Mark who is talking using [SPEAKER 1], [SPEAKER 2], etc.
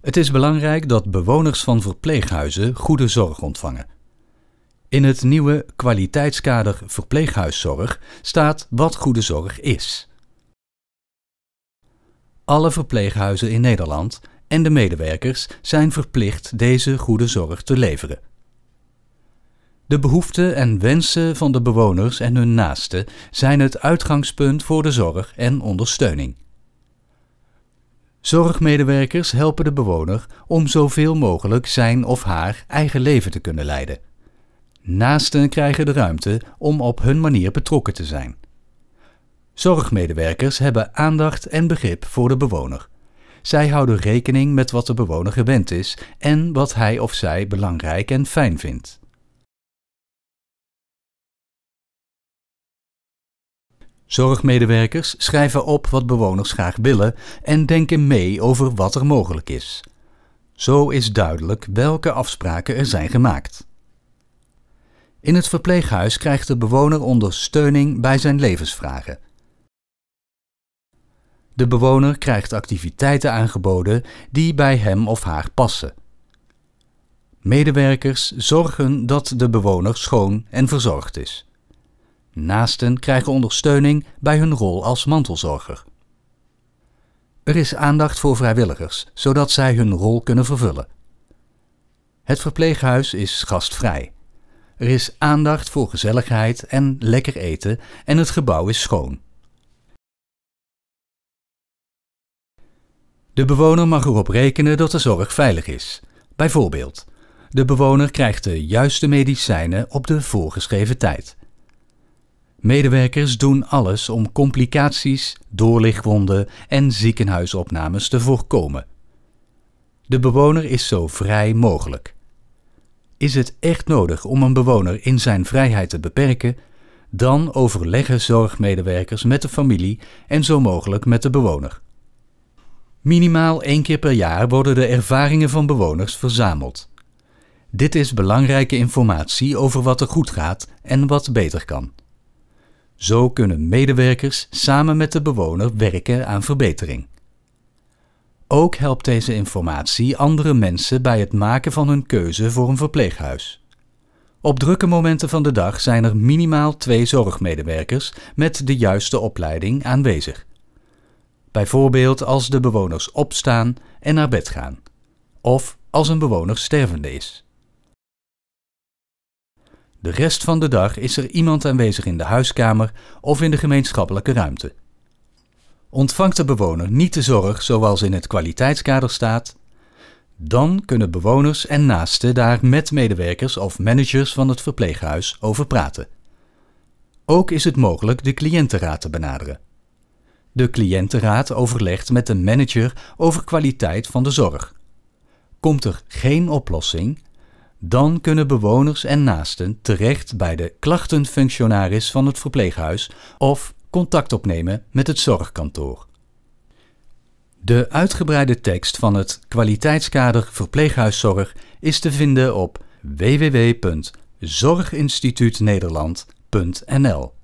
[SPEAKER 1] Het is belangrijk dat bewoners van verpleeghuizen goede zorg ontvangen. In het nieuwe kwaliteitskader verpleeghuiszorg staat wat goede zorg is. Alle verpleeghuizen in Nederland en de medewerkers zijn verplicht deze goede zorg te leveren. De behoeften en wensen van de bewoners en hun naasten zijn het uitgangspunt voor de zorg en ondersteuning. Zorgmedewerkers helpen de bewoner om zoveel mogelijk zijn of haar eigen leven te kunnen leiden. Naasten krijgen de ruimte om op hun manier betrokken te zijn. Zorgmedewerkers hebben aandacht en begrip voor de bewoner. Zij houden rekening met wat de bewoner gewend is en wat hij of zij belangrijk en fijn vindt. Zorgmedewerkers schrijven op wat bewoners graag willen en denken mee over wat er mogelijk is. Zo is duidelijk welke afspraken er zijn gemaakt. In het verpleeghuis krijgt de bewoner ondersteuning bij zijn levensvragen. De bewoner krijgt activiteiten aangeboden die bij hem of haar passen. Medewerkers zorgen dat de bewoner schoon en verzorgd is. Naasten krijgen ondersteuning bij hun rol als mantelzorger. Er is aandacht voor vrijwilligers, zodat zij hun rol kunnen vervullen. Het verpleeghuis is gastvrij. Er is aandacht voor gezelligheid en lekker eten en het gebouw is schoon. De bewoner mag erop rekenen dat de zorg veilig is. Bijvoorbeeld, de bewoner krijgt de juiste medicijnen op de voorgeschreven tijd. Medewerkers doen alles om complicaties, doorlichtwonden en ziekenhuisopnames te voorkomen. De bewoner is zo vrij mogelijk. Is het echt nodig om een bewoner in zijn vrijheid te beperken? Dan overleggen zorgmedewerkers met de familie en zo mogelijk met de bewoner. Minimaal één keer per jaar worden de ervaringen van bewoners verzameld. Dit is belangrijke informatie over wat er goed gaat en wat beter kan. Zo kunnen medewerkers samen met de bewoner werken aan verbetering. Ook helpt deze informatie andere mensen bij het maken van hun keuze voor een verpleeghuis. Op drukke momenten van de dag zijn er minimaal twee zorgmedewerkers met de juiste opleiding aanwezig. Bijvoorbeeld als de bewoners opstaan en naar bed gaan, of als een bewoner stervende is. De rest van de dag is er iemand aanwezig in de huiskamer of in de gemeenschappelijke ruimte. Ontvangt de bewoner niet de zorg zoals in het kwaliteitskader staat, dan kunnen bewoners en naasten daar met medewerkers of managers van het verpleeghuis over praten. Ook is het mogelijk de cliëntenraad te benaderen. De cliëntenraad overlegt met de manager over kwaliteit van de zorg. Komt er geen oplossing, dan kunnen bewoners en naasten terecht bij de klachtenfunctionaris van het verpleeghuis of contact opnemen met het zorgkantoor. De uitgebreide tekst van het kwaliteitskader verpleeghuiszorg is te vinden op www.zorginstituutnederland.nl.